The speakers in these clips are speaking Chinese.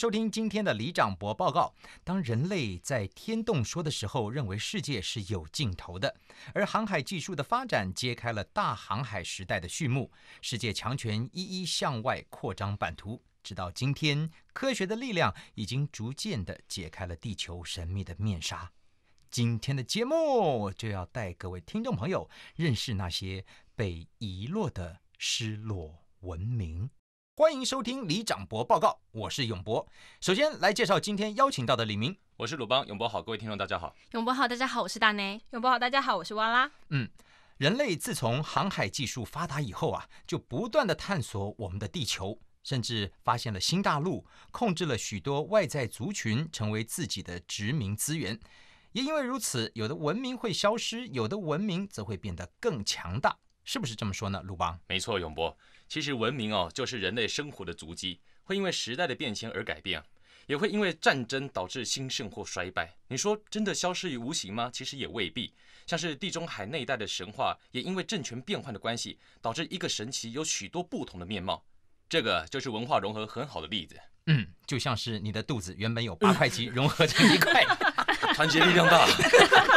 收听今天的李长博报告。当人类在天洞说的时候，认为世界是有尽头的；而航海技术的发展，揭开了大航海时代的序幕。世界强权一一向外扩张版图，直到今天，科学的力量已经逐渐的解开了地球神秘的面纱。今天的节目就要带各位听众朋友认识那些被遗落的失落文明。欢迎收听李长博报告，我是永博。首先来介绍今天邀请到的李明，我是鲁邦永博好，各位听众大家好。永博好，大家好，我是大内。永博好，大家好，我是哇啦。嗯，人类自从航海技术发达以后啊，就不断的探索我们的地球，甚至发现了新大陆，控制了许多外在族群，成为自己的殖民资源。也因为如此，有的文明会消失，有的文明则会变得更强大，是不是这么说呢？鲁邦。没错，永博。其实文明哦，就是人类生活的足迹，会因为时代的变迁而改变，也会因为战争导致兴盛或衰败。你说真的消失于无形吗？其实也未必。像是地中海那一带的神话，也因为政权变换的关系，导致一个神奇有许多不同的面貌。这个就是文化融合很好的例子。嗯，就像是你的肚子原本有八块肌，融合成一块。团结力量大，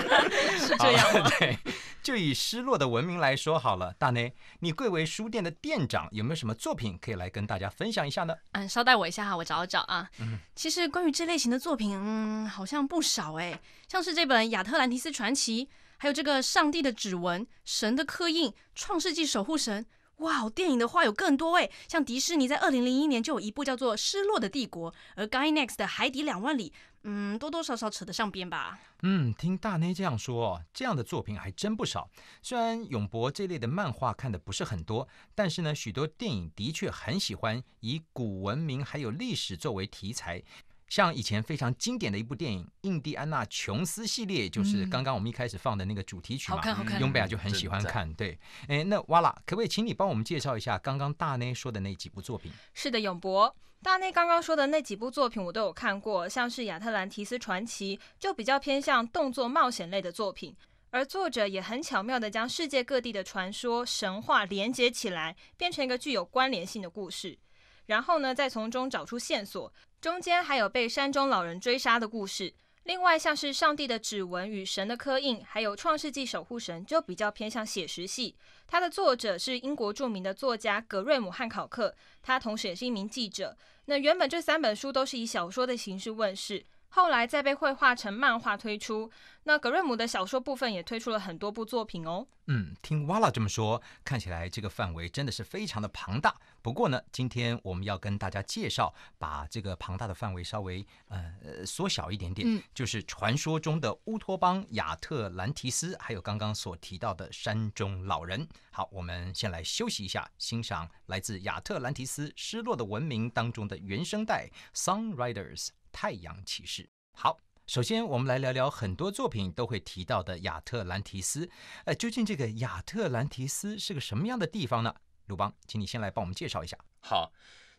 是这样对。就以失落的文明来说好了，大内，你贵为书店的店长，有没有什么作品可以来跟大家分享一下呢？嗯，稍待我一下，哈，我找找啊。嗯，其实关于这类型的作品，嗯，好像不少哎，像是这本《亚特兰蒂斯传奇》，还有这个《上帝的指纹》，《神的刻印》，《创世纪守护神》。哇，电影的话有更多哎，像迪士尼在二零零一年就有一部叫做《失落的帝国》，而 Guy n e x 的《海底两万里》，嗯，多多少少扯得上边吧。嗯，听大内这样说，这样的作品还真不少。虽然永博这类的漫画看的不是很多，但是呢，许多电影的确很喜欢以古文明还有历史作为题材。像以前非常经典的一部电影《印第安纳琼斯系列》，就是刚刚我们一开始放的那个主题曲嘛。永贝亚就很喜欢看，对。哎，那哇啦，可不可以请你帮我们介绍一下刚刚大内说的那几部作品？是的，永博，大内刚刚说的那几部作品我都有看过，像是《亚特兰蒂斯传奇》，就比较偏向动作冒险类的作品，而作者也很巧妙的将世界各地的传说、神话连接起来，变成一个具有关联性的故事，然后呢，再从中找出线索。中间还有被山中老人追杀的故事，另外像是上帝的指纹与神的刻印，还有创世纪守护神，就比较偏向写实系。它的作者是英国著名的作家格瑞姆·汉考克，他同时也是一名记者。那原本这三本书都是以小说的形式问世，后来再被绘画成漫画推出。那格瑞姆的小说部分也推出了很多部作品哦。嗯，听瓦拉这么说，看起来这个范围真的是非常的庞大。不过呢，今天我们要跟大家介绍，把这个庞大的范围稍微呃缩小一点点，就是传说中的乌托邦亚特兰提斯，还有刚刚所提到的山中老人。好，我们先来休息一下，欣赏来自亚特兰提斯失落的文明当中的原声带《Sun Riders 太阳骑士》。好，首先我们来聊聊很多作品都会提到的亚特兰提斯，呃，究竟这个亚特兰提斯是个什么样的地方呢？鲁邦，请你先来帮我们介绍一下。好，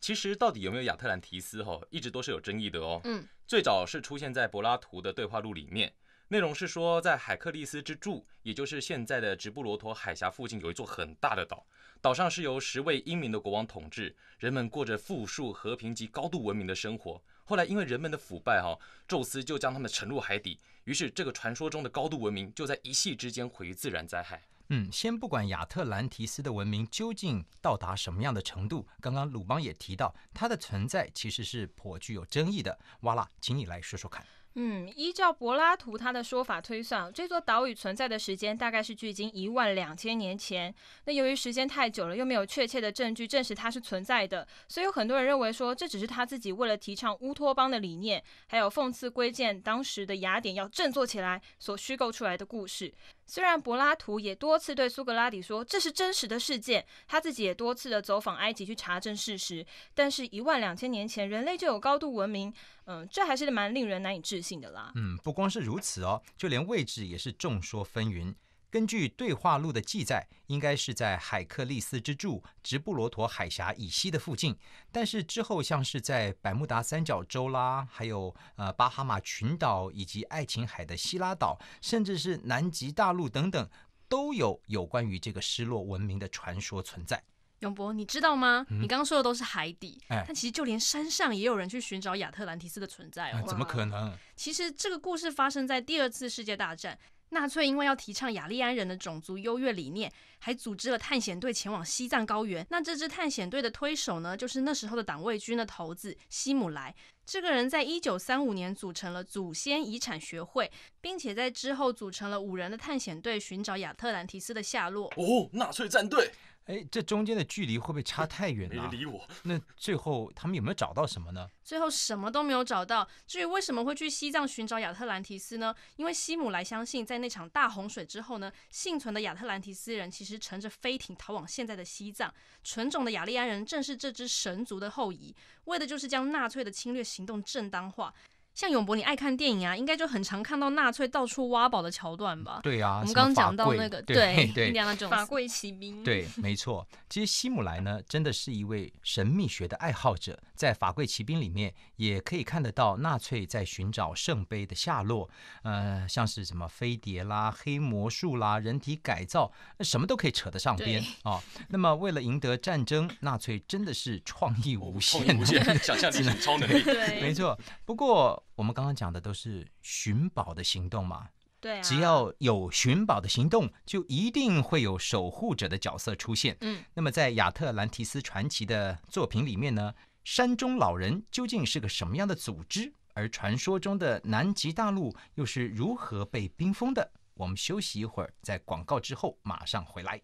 其实到底有没有亚特兰提斯？哈，一直都是有争议的哦。嗯，最早是出现在柏拉图的对话录里面，内容是说，在海克利斯之柱，也就是现在的直布罗陀海峡附近，有一座很大的岛，岛上是由十位英明的国王统治，人们过着富庶、和平及高度文明的生活。后来因为人们的腐败，哈，宙斯就将他们沉入海底。于是，这个传说中的高度文明就在一夕之间毁于自然灾害。嗯，先不管亚特兰提斯的文明究竟到达什么样的程度，刚刚鲁邦也提到它的存在其实是颇具有争议的。哇啦，请你来说说看。嗯，依照柏拉图他的说法推算，这座岛屿存在的时间大概是距今一万两千年前。那由于时间太久了，又没有确切的证据证实它是存在的，所以有很多人认为说这只是他自己为了提倡乌托邦的理念，还有讽刺归建当时的雅典要振作起来所虚构出来的故事。虽然柏拉图也多次对苏格拉底说这是真实的事件，他自己也多次的走访埃及去查证事实，但是一万两千年前人类就有高度文明，嗯，这还是蛮令人难以置信。性的啦，嗯，不光是如此哦，就连位置也是众说纷纭。根据对话录的记载，应该是在海克利斯之柱、直布罗陀海峡以西的附近。但是之后，像是在百慕达三角洲啦，还有呃巴哈马群岛以及爱琴海的希拉岛，甚至是南极大陆等等，都有有关于这个失落文明的传说存在。永博，你知道吗？你刚刚说的都是海底，但其实就连山上也有人去寻找亚特兰蒂斯的存在。怎么可能？其实这个故事发生在第二次世界大战，纳粹因为要提倡雅利安人的种族优越理念，还组织了探险队前往西藏高原。那这支探险队的推手呢，就是那时候的党卫军的头子希姆莱。这个人在一九三五年组成了祖先遗产学会，并且在之后组成了五人的探险队寻找亚特兰蒂斯的下落。哦，纳粹战队。哎，这中间的距离会不会差太远啊？没理我。那最后他们有没有找到什么呢？最后什么都没有找到。至于为什么会去西藏寻找亚特兰提斯呢？因为西姆莱相信，在那场大洪水之后呢，幸存的亚特兰提斯人其实乘着飞艇逃往现在的西藏。纯种的雅利安人正是这支神族的后裔，为的就是将纳粹的侵略行动正当化。像永博，你爱看电影啊，应该就很常看到纳粹到处挖宝的桥段吧？对啊，我们刚刚讲到那个，对对，讲那种法贵骑兵，对，没错。其实希姆莱呢，真的是一位神秘学的爱好者，在法贵骑兵里面也可以看得到纳粹在寻找圣杯的下落，呃，像是什么飞碟啦、黑魔术啦、人体改造，什么都可以扯得上边啊。那么为了赢得战争，纳粹真的是创意无限，无限想象力超能力，没错。不过。我们刚刚讲的都是寻宝的行动嘛，对啊，只要有寻宝的行动，就一定会有守护者的角色出现。嗯，那么在亚特兰提斯传奇的作品里面呢，山中老人究竟是个什么样的组织？而传说中的南极大陆又是如何被冰封的？我们休息一会儿，在广告之后马上回来。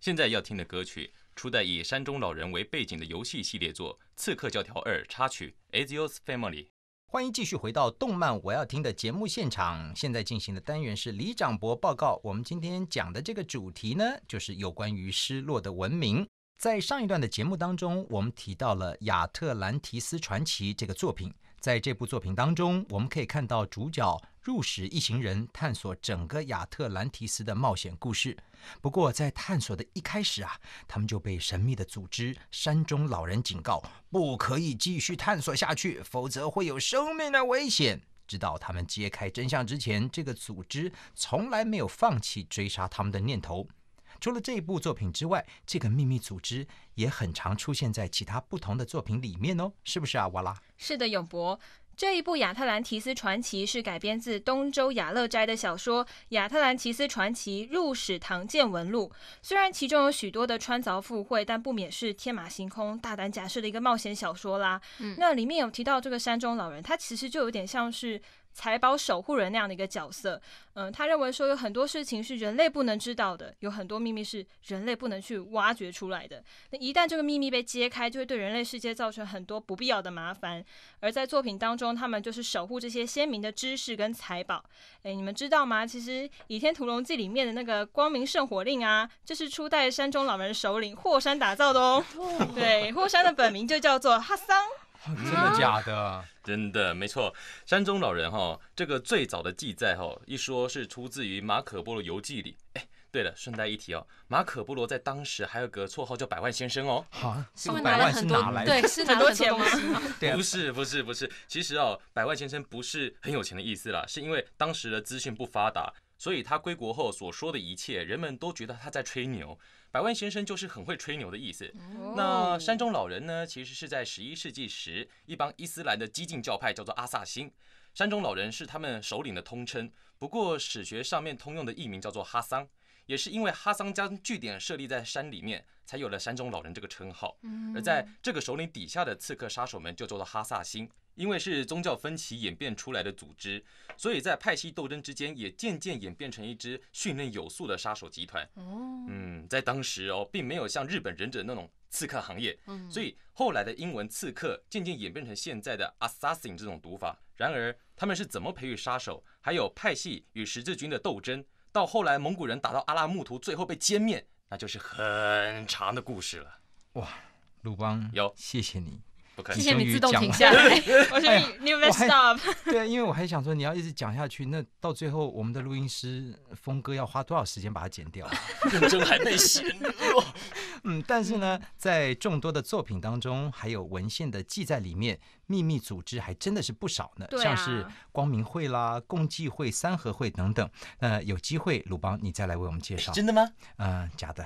现在要听的歌曲，初代以山中老人为背景的游戏系列作《刺客教条二》插曲《As Your Family》。欢迎继续回到《动漫我要听》的节目现场。现在进行的单元是李长博报告。我们今天讲的这个主题呢，就是有关于失落的文明。在上一段的节目当中，我们提到了《亚特兰提斯传奇》这个作品。在这部作品当中，我们可以看到主角。入室一行人探索整个亚特兰提斯的冒险故事，不过在探索的一开始啊，他们就被神秘的组织山中老人警告，不可以继续探索下去，否则会有生命的危险。直到他们揭开真相之前，这个组织从来没有放弃追杀他们的念头。除了这部作品之外，这个秘密组织也很常出现在其他不同的作品里面哦，是不是啊，瓦拉？是的，永博。这一部《亚特兰提斯传奇》是改编自东周亚乐斋的小说《亚特兰提斯传奇入史唐见闻录》，虽然其中有许多的穿凿附会，但不免是天马行空、大胆假设的一个冒险小说啦。那里面有提到这个山中老人，他其实就有点像是。财宝守护人那样的一个角色，嗯，他认为说有很多事情是人类不能知道的，有很多秘密是人类不能去挖掘出来的。那一旦这个秘密被揭开，就会对人类世界造成很多不必要的麻烦。而在作品当中，他们就是守护这些鲜明的知识跟财宝。诶，你们知道吗？其实《倚天屠龙记》里面的那个光明圣火令啊，就是初代山中老人首领霍山打造的哦。对，霍山的本名就叫做哈桑。真的假的？真的没错，山中老人哈，这个最早的记载哈，一说是出自于马可波罗游记里，哎。对了，顺带一提哦，马可波罗在当时还有个绰号叫“百万先生”哦。好，是百万是哪来？对，是很多钱吗？不是，不是，不是。其实哦，百万先生”不是很有钱的意思啦，是因为当时的资讯不发达，所以他归国后所说的一切，人们都觉得他在吹牛。“百万先生”就是很会吹牛的意思。那山中老人呢？其实是在十一世纪时，一帮伊斯兰的激进教派叫做阿萨辛，山中老人是他们首领的通称。不过史学上面通用的译名叫做哈桑。也是因为哈桑将据点设立在山里面，才有了山中老人这个称号。而在这个首领底下的刺客杀手们，就叫做哈萨星。因为是宗教分歧演变出来的组织，所以在派系斗争之间，也渐渐演变成一支训练有素的杀手集团。哦，嗯，在当时哦，并没有像日本忍者那种刺客行业，所以后来的英文刺客渐渐演变成现在的 a s s a s s i n 这种读法。然而，他们是怎么培育杀手？还有派系与十字军的斗争？到后来，蒙古人打到阿拉木图，最后被歼灭，那就是很长的故事了。哇，鲁邦，有谢谢你，不可能，谢谢你自动停下来，我说你，你没有 stop。对，因为我还想说，你要一直讲下去，那到最后我们的录音师峰哥要花多少时间把它剪掉？认真还内心。嗯，但是呢，在众多的作品当中，还有文献的记载里面。秘密组织还真的是不少呢，像是光明会啦、共济会、三合会等等。呃，有机会鲁邦你再来为我们介绍，真的吗？呃，假的。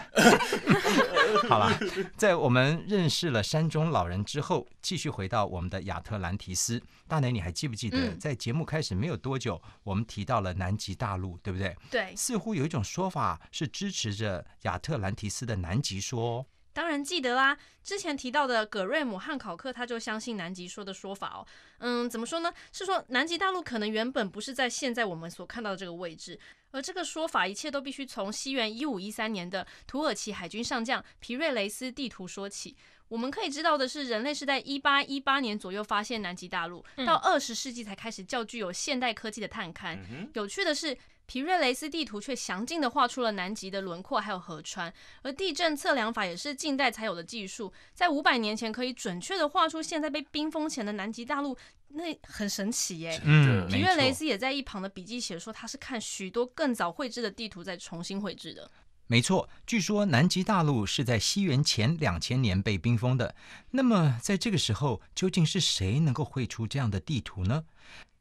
好了，在我们认识了山中老人之后，继续回到我们的亚特兰提斯。大奶，你还记不记得，在节目开始没有多久，我们提到了南极大陆，对不对？对。似乎有一种说法是支持着亚特兰提斯的南极说。当然记得啦，之前提到的葛瑞姆汉考克他就相信南极说的说法哦。嗯，怎么说呢？是说南极大陆可能原本不是在现在我们所看到的这个位置，而这个说法一切都必须从西元一五一三年的土耳其海军上将皮瑞雷斯地图说起。我们可以知道的是，人类是在一八一八年左右发现南极大陆，到二十世纪才开始较具有现代科技的探勘。有趣的是。皮瑞雷斯地图却详尽的画出了南极的轮廓，还有河川，而地震测量法也是近代才有的技术，在五百年前可以准确的画出现在被冰封前的南极大陆，那很神奇耶。嗯，皮瑞雷斯也在一旁的笔记写说，他是看许多更早绘制的地图再重新绘制的。没错，据说南极大陆是在西元前两千年被冰封的，那么在这个时候，究竟是谁能够绘出这样的地图呢？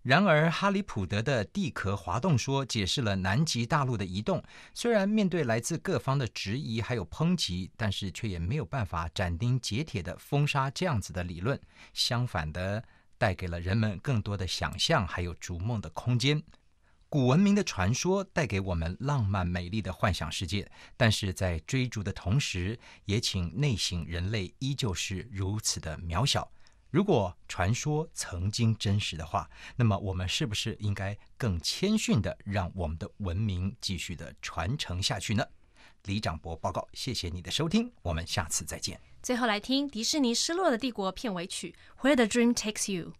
然而，哈里普德的地壳滑动说解释了南极大陆的移动。虽然面对来自各方的质疑还有抨击，但是却也没有办法斩钉截铁的封杀这样子的理论。相反的，带给了人们更多的想象还有逐梦的空间。古文明的传说带给我们浪漫美丽的幻想世界，但是在追逐的同时，也请内省：人类依旧是如此的渺小。如果传说曾经真实的话，那么我们是不是应该更谦逊地让我们的文明继续的传承下去呢？李长博报告，谢谢你的收听，我们下次再见。最后来听迪士尼《失落的帝国》片尾曲《Where the Dream Takes You》。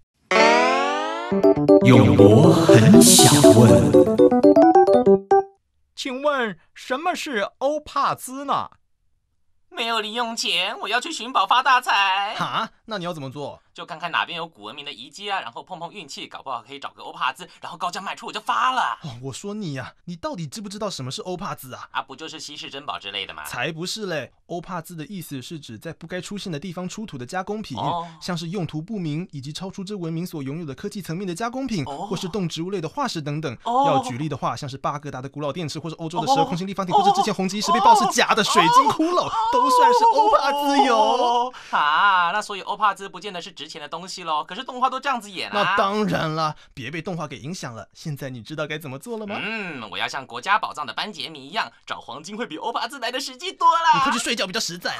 有博很想问，请问什么是欧帕兹呢？没有零用钱，我要去寻宝发大财。啊？那你要怎么做？就看看哪边有古文明的遗迹啊，然后碰碰运气，搞不好可以找个欧帕兹，然后高价卖出，我就发了。哦，我说你呀，你到底知不知道什么是欧帕兹啊？啊，不就是稀世珍宝之类的吗？才不是嘞！欧帕兹的意思是指在不该出现的地方出土的加工品，像是用途不明以及超出这文明所拥有的科技层面的加工品，或是动植物类的化石等等。要举例的话，像是巴格达的古老电池，或是欧洲的时空心立方体，或是之前红极一时被爆是假的水晶骷髅，都算是欧帕兹有。啊，那所以欧。欧帕兹不见得是值钱的东西喽，可是动画都这样子演啦。那当然了，别被动画给影响了。现在你知道该怎么做了吗？嗯，我要像国家宝藏的班杰明一样，找黄金会比欧帕兹来的实际多了。你快去睡觉比较实在。